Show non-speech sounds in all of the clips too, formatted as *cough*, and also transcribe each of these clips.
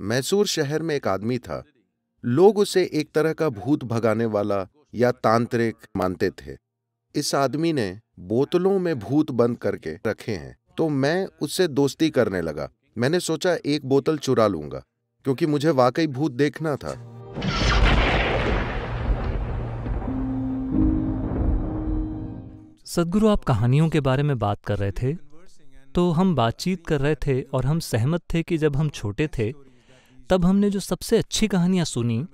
मैसूर शहर में एक आदमी था लोग उसे एक तरह का भूत भगाने वाला या तांत्रिक मानते थे इस आदमी ने बोतलों में भूत बंद करके रखे हैं तो मैं उससे दोस्ती करने लगा मैंने सोचा एक बोतल चुरा लूंगा क्योंकि मुझे वाकई भूत देखना था सदगुरु आप कहानियों के बारे में बात कर रहे थे तो हम बातचीत कर रहे थे और हम सहमत थे कि जब हम छोटे थे तब हमने जो सबसे अच्छी कहानियाँ सुनी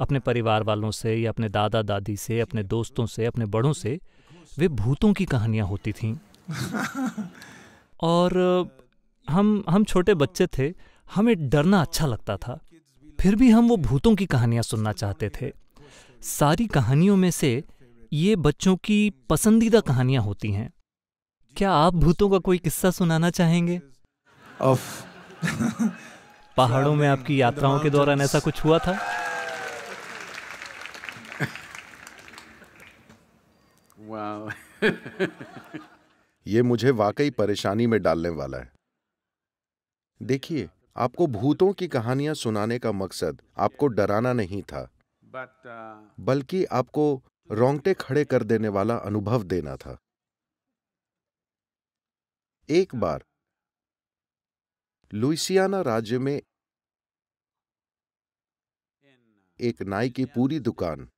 अपने परिवार वालों से या अपने दादा दादी से अपने दोस्तों से अपने बड़ों से वे भूतों की कहानियाँ होती थीं *laughs* और हम हम छोटे बच्चे थे हमें डरना अच्छा लगता था फिर भी हम वो भूतों की कहानियाँ सुनना चाहते थे सारी कहानियों में से ये बच्चों की पसंदीदा कहानियाँ होती हैं क्या आप भूतों का कोई किस्सा सुनाना चाहेंगे ऑफ *laughs* पहाड़ों में आपकी यात्राओं के दौरान ऐसा कुछ हुआ था ये मुझे वाकई परेशानी में डालने वाला है देखिए आपको भूतों की कहानियां सुनाने का मकसद आपको डराना नहीं था uh, बल्कि आपको रोंगटे खड़े कर देने वाला अनुभव देना था एक बार लुइसियाना राज्य में एक नाई की पूरी दुकान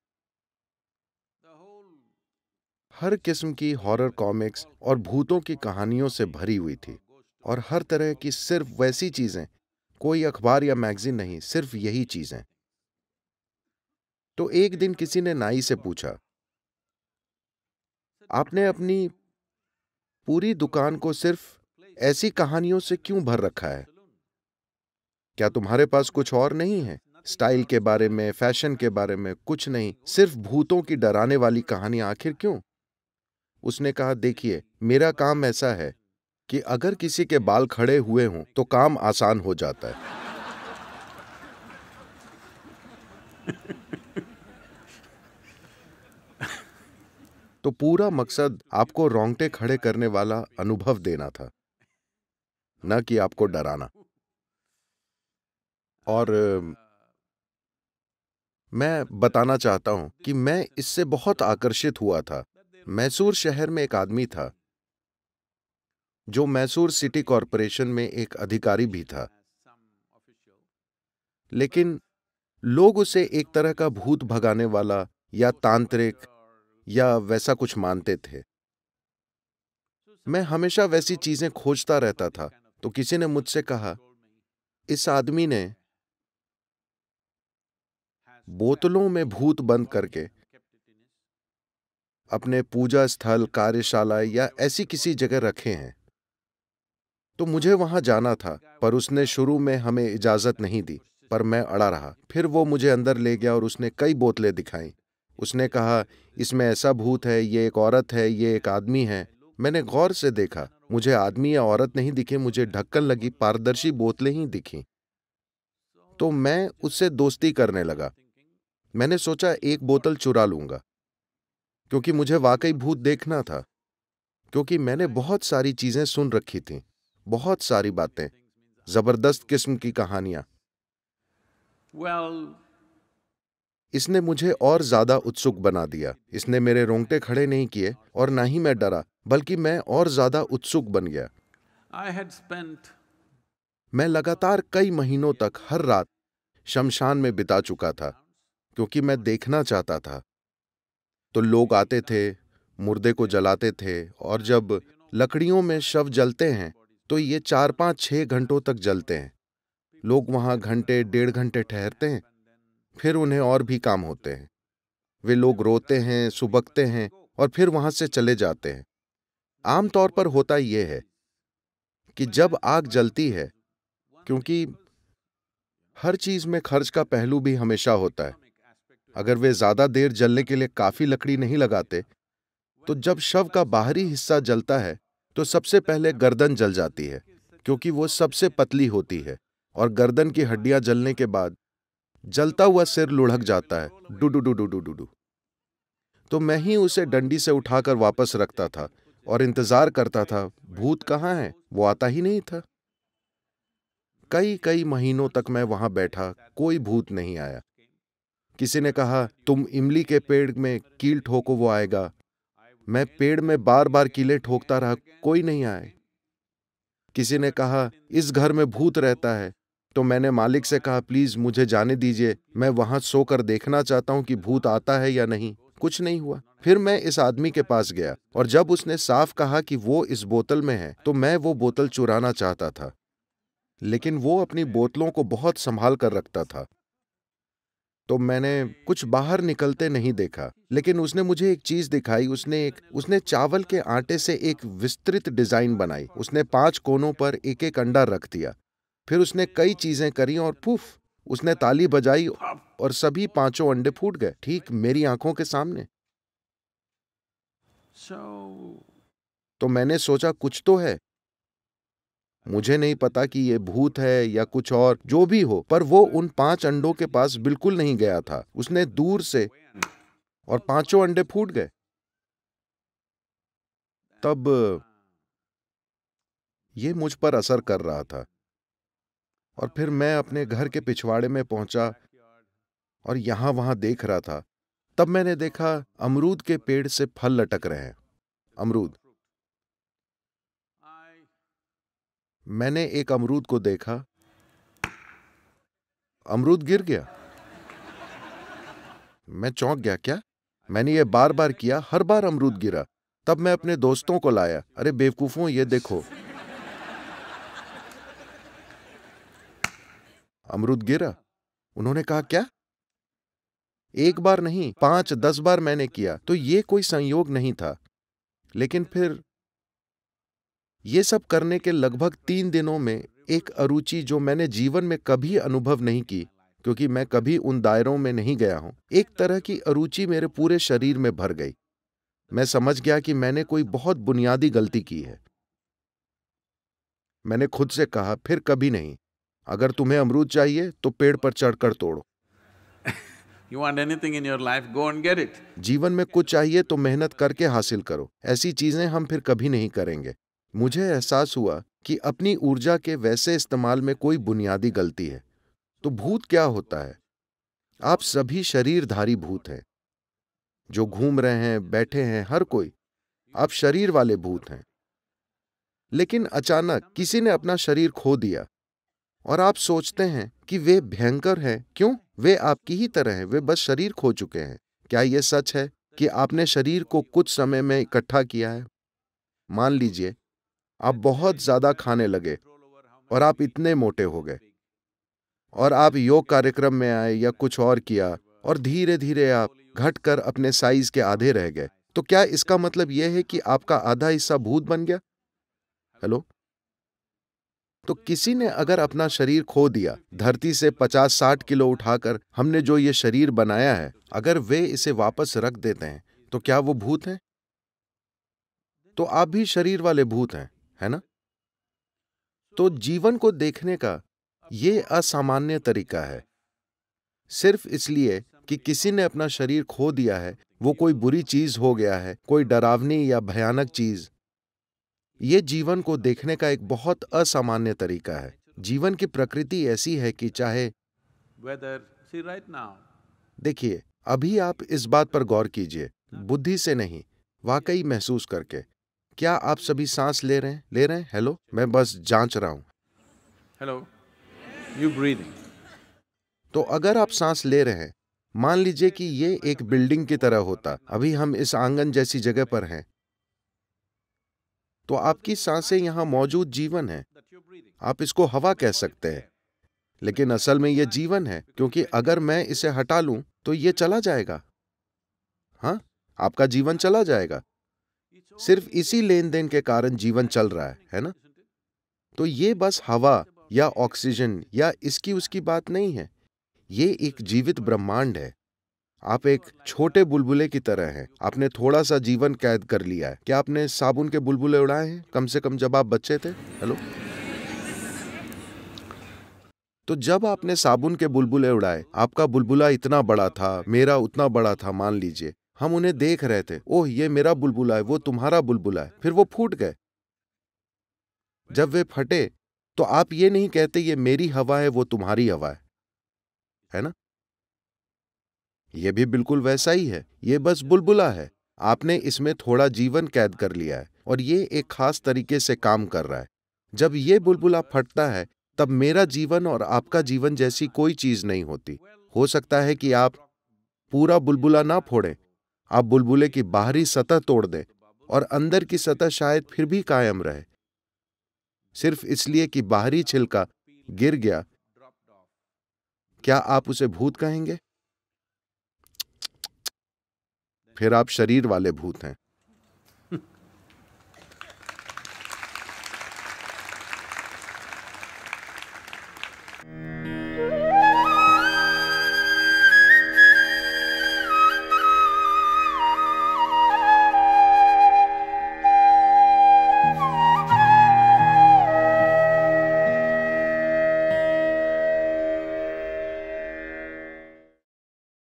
हर किस्म की हॉरर कॉमिक्स और भूतों की कहानियों से भरी हुई थी और हर तरह की सिर्फ वैसी चीजें कोई अखबार या मैगजीन नहीं सिर्फ यही चीजें तो एक दिन किसी ने नाई से पूछा आपने अपनी पूरी दुकान को सिर्फ ऐसी कहानियों से क्यों भर रखा है क्या तुम्हारे पास कुछ और नहीं है स्टाइल के बारे में फैशन के बारे में कुछ नहीं सिर्फ भूतों की डराने वाली कहानी आखिर क्यों उसने कहा देखिए मेरा काम ऐसा है कि अगर किसी के बाल खड़े हुए हों तो काम आसान हो जाता है *laughs* तो पूरा मकसद आपको रोंगटे खड़े करने वाला अनुभव देना था ना कि आपको डराना और मैं बताना चाहता हूं कि मैं इससे बहुत आकर्षित हुआ था मैसूर शहर में एक आदमी था जो मैसूर सिटी कॉरपोरेशन में एक अधिकारी भी था लेकिन लोग उसे एक तरह का भूत भगाने वाला या तांत्रिक या वैसा कुछ मानते थे मैं हमेशा वैसी चीजें खोजता रहता था तो किसी ने मुझसे कहा इस आदमी ने बोतलों में भूत बंद करके अपने पूजा स्थल कार्यशाला या ऐसी किसी जगह रखे हैं तो मुझे वहां जाना था पर उसने शुरू में हमें इजाजत नहीं दी पर मैं अड़ा रहा फिर वो मुझे अंदर ले गया और उसने कई बोतलें दिखाई उसने कहा इसमें ऐसा भूत है ये एक औरत है ये एक आदमी है मैंने गौर से देखा मुझे आदमी या औरत नहीं दिखे मुझे ढक्कन लगी पारदर्शी बोतलें ही दिखी तो मैं उससे दोस्ती करने लगा मैंने सोचा एक बोतल चुरा लूंगा क्योंकि मुझे वाकई भूत देखना था क्योंकि मैंने बहुत सारी चीजें सुन रखी थी बहुत सारी बातें जबरदस्त किस्म की कहानियां well... इसने मुझे और ज्यादा उत्सुक बना दिया इसने मेरे रोंगटे खड़े नहीं किए और ना ही मैं डरा बल्कि मैं और ज़्यादा उत्सुक बन गया मैं लगातार कई महीनों तक हर रात शमशान में बिता चुका था क्योंकि मैं देखना चाहता था तो लोग आते थे मुर्दे को जलाते थे और जब लकड़ियों में शव जलते हैं तो ये चार पांच छह घंटों तक जलते हैं लोग वहां घंटे डेढ़ घंटे ठहरते हैं फिर उन्हें और भी काम होते हैं वे लोग रोते हैं सुबकते हैं और फिर वहां से चले जाते हैं आमतौर पर होता यह है कि जब आग जलती है क्योंकि हर चीज में खर्च का पहलू भी हमेशा होता है अगर वे ज्यादा देर जलने के लिए काफी लकड़ी नहीं लगाते तो जब शव का बाहरी हिस्सा जलता है तो सबसे पहले गर्दन जल जाती है क्योंकि वो सबसे पतली होती है और गर्दन की हड्डियां जलने के बाद जलता हुआ सिर लुढ़क जाता है डू डू डू डू डू डू तो मैं ही उसे डंडी से उठाकर वापस रखता था और इंतजार करता था भूत कहाँ है वो आता ही नहीं था कई कई महीनों तक मैं वहां बैठा कोई भूत नहीं आया किसी ने कहा तुम इमली के पेड़ में कील ठोको वो आएगा मैं पेड़ में बार बार कीले ठोकता रहा कोई नहीं आए किसी ने कहा इस घर में भूत रहता है तो मैंने मालिक से कहा प्लीज मुझे जाने दीजिए मैं वहां सोकर देखना चाहता हूं कि भूत आता है या नहीं कुछ नहीं हुआ फिर मैं इस आदमी के पास गया और जब उसने साफ कहा कि वो इस बोतल में है तो मैं वो बोतल चुराना चाहता था लेकिन वो अपनी बोतलों को बहुत संभाल कर रखता था तो मैंने कुछ बाहर निकलते नहीं देखा लेकिन उसने मुझे एक चीज दिखाई उसने एक उसने चावल के आटे से एक विस्तृत डिजाइन बनाई उसने पांच कोनों पर एक एक अंडा रख दिया फिर उसने कई चीजें करी और पुफ उसने ताली बजाई और सभी पांचों अंडे फूट गए ठीक मेरी आंखों के सामने तो मैंने सोचा कुछ तो है मुझे नहीं पता कि ये भूत है या कुछ और जो भी हो पर वो उन पांच अंडों के पास बिल्कुल नहीं गया था उसने दूर से और पांचों अंडे फूट गए तब ये मुझ पर असर कर रहा था और फिर मैं अपने घर के पिछवाड़े में पहुंचा और यहां वहां देख रहा था तब मैंने देखा अमरूद के पेड़ से फल लटक रहे हैं अमरूद मैंने एक अमरूद को देखा अमरूद गिर गया मैं चौंक गया क्या मैंने ये बार बार किया हर बार अमरूद गिरा तब मैं अपने दोस्तों को लाया अरे बेवकूफों ये देखो अमरूद गिरा उन्होंने कहा क्या एक बार नहीं पांच दस बार मैंने किया तो ये कोई संयोग नहीं था लेकिन फिर ये सब करने के लगभग तीन दिनों में एक अरुचि जो मैंने जीवन में कभी अनुभव नहीं की क्योंकि मैं कभी उन दायरों में नहीं गया हूं एक तरह की अरुचि मेरे पूरे शरीर में भर गई मैं समझ गया कि मैंने कोई बहुत बुनियादी गलती की है मैंने खुद से कहा फिर कभी नहीं अगर तुम्हें अमरूद चाहिए तो पेड़ पर चढ़कर तोड़ो You want anything in your life, go and get it. जीवन में कुछ चाहिए तो मेहनत करके हासिल करो ऐसी चीजें हम फिर कभी नहीं करेंगे मुझे एहसास हुआ कि अपनी ऊर्जा के वैसे इस्तेमाल में कोई बुनियादी गलती है तो भूत क्या होता है आप सभी शरीरधारी भूत हैं जो घूम रहे हैं बैठे हैं हर कोई आप शरीर वाले भूत हैं लेकिन अचानक किसी ने अपना शरीर खो दिया और आप सोचते हैं कि वे भयंकर हैं क्यों वे आपकी ही तरह हैं वे बस शरीर खो चुके हैं क्या यह सच है कि आपने शरीर को कुछ समय में इकट्ठा किया है मान लीजिए आप बहुत ज्यादा खाने लगे और आप इतने मोटे हो गए और आप योग कार्यक्रम में आए या कुछ और किया और धीरे धीरे आप घटकर अपने साइज के आधे रह गए तो क्या इसका मतलब यह है कि आपका आधा हिस्सा भूत बन गया हेलो तो किसी ने अगर अपना शरीर खो दिया धरती से 50-60 किलो उठाकर हमने जो ये शरीर बनाया है अगर वे इसे वापस रख देते हैं तो क्या वो भूत हैं तो आप भी शरीर वाले भूत हैं है ना तो जीवन को देखने का ये असामान्य तरीका है सिर्फ इसलिए कि किसी ने अपना शरीर खो दिया है वो कोई बुरी चीज हो गया है कोई डरावनी या भयानक चीज ये जीवन को देखने का एक बहुत असामान्य तरीका है जीवन की प्रकृति ऐसी है कि चाहे देखिए अभी आप इस बात पर गौर कीजिए बुद्धि से नहीं वाकई महसूस करके क्या आप सभी सांस ले रहे हैं ले रहे हैं हेलो मैं बस जांच रहा हूं हेलो यू ब्रीदिंग तो अगर आप सांस ले रहे हैं मान लीजिए कि ये एक बिल्डिंग की तरह होता अभी हम इस आंगन जैसी जगह पर हैं तो आपकी सांसें यहां मौजूद जीवन है आप इसको हवा कह सकते हैं लेकिन असल में यह जीवन है क्योंकि अगर मैं इसे हटा लूं तो यह चला जाएगा हाँ आपका जीवन चला जाएगा सिर्फ इसी लेन देन के कारण जीवन चल रहा है है ना तो ये बस हवा या ऑक्सीजन या इसकी उसकी बात नहीं है ये एक जीवित ब्रह्मांड है आप एक छोटे बुलबुले की तरह हैं आपने थोड़ा सा जीवन कैद कर लिया है क्या आपने साबुन के बुलबुले उड़ाए हैं कम से कम जब आप बच्चे थे हेलो तो जब आपने साबुन के बुलबुले उड़ाए आपका बुलबुला इतना बड़ा था मेरा उतना बड़ा था मान लीजिए हम उन्हें देख रहे थे ओह ये मेरा बुलबुला है वो तुम्हारा बुलबुला है फिर वो फूट गए जब वे फटे तो आप ये नहीं कहते ये मेरी हवा है वो तुम्हारी हवा है है ना ये भी बिल्कुल वैसा ही है ये बस बुलबुला है आपने इसमें थोड़ा जीवन कैद कर लिया है और ये एक खास तरीके से काम कर रहा है जब ये बुलबुला फटता है तब मेरा जीवन और आपका जीवन जैसी कोई चीज नहीं होती हो सकता है कि आप पूरा बुलबुला ना फोड़ें आप बुलबुले की बाहरी सतह तोड़ दें और अंदर की सतह शायद फिर भी कायम रहे सिर्फ इसलिए कि बाहरी छिलका गिर गया क्या आप उसे भूत कहेंगे फिर आप शरीर वाले भूत हैं